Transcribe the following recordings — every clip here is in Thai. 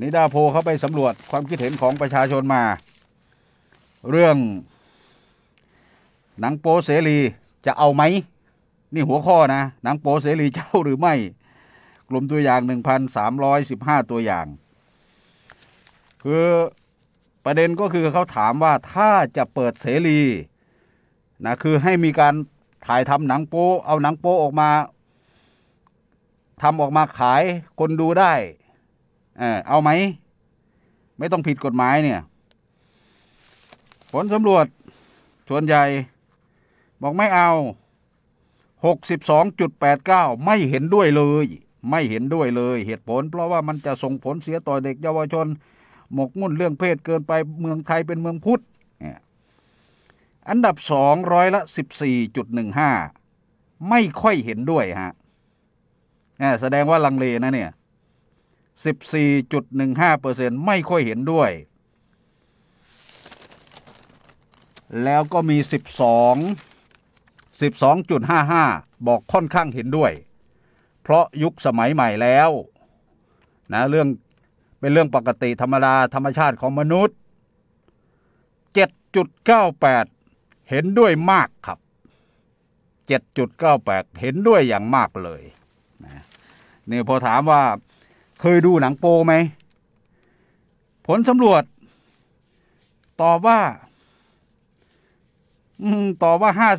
นิดาโพเขาไปสำรวจความคิดเห็นของประชาชนมา เรื่องหนังโปเสรีจะเอาไหมนี่หัวข้อนะ หนังโปเสรีจะเอาหรือไม่ กลุ่มตัวอย่าง 1,315 ตัวอย่าง คือประเด็นก็คือเขาถามว่าถ้าจะเปิดเสรีนะคือให้มีการถ่ายทำหนังโปเอาหนังโปออกมาทำออกมาขายคนดูได้เออเอาไหม ไม่ต้องผิดกฎหมายเนี่ย ผลสำรวจส่วนใหญ่บอกไม่เอา 62.89 ไม่เห็นด้วยเลยไม่เห็นด้วยเลยเหตุผล เพราะว่ามันจะส่งผลเสียต่อเด็กเยาวชน หมกมุ่นเรื่องเพศเกินไปเมืองไทยเป็นเมืองพุทธอันดับสองร้อยละ14.15 ไม่ค่อยเห็นด้วยฮะแสดงว่าลังเลนะเนี่ย14.15%ไม่ค่อยเห็นด้วย แล้วก็มี 12 12.55 บอกค่อนข้างเห็นด้วย เพราะยุคสมัยใหม่แล้วนะเรื่องเป็นเรื่องปกติธรรมดาธรรมชาติของมนุษย์ 7.98 เห็นด้วยมากครับ 7.98 เห็นด้วยอย่างมากเลยนะนี่พอถามว่าเคยดูหนังโปไหมผลสำรวจตอบว่าตอบว่าห้า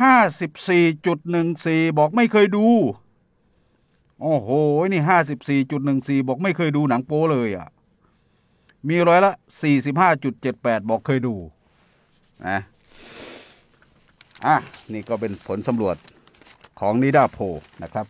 ห้าสิบสี่จุดหนึ่งสี่บอกไม่เคยดู โอ้โหนี่ห้าสิบสี่จุดหนึ่งสี่บอกไม่เคยดูหนังโป้เลยอะ่ะ มีร้อยละสี่สิบห้าจุดเจ็ดแปดบอกเคยดูนะอ่ะนี่ก็เป็นผลสำรวจของนิดาโพนะครับ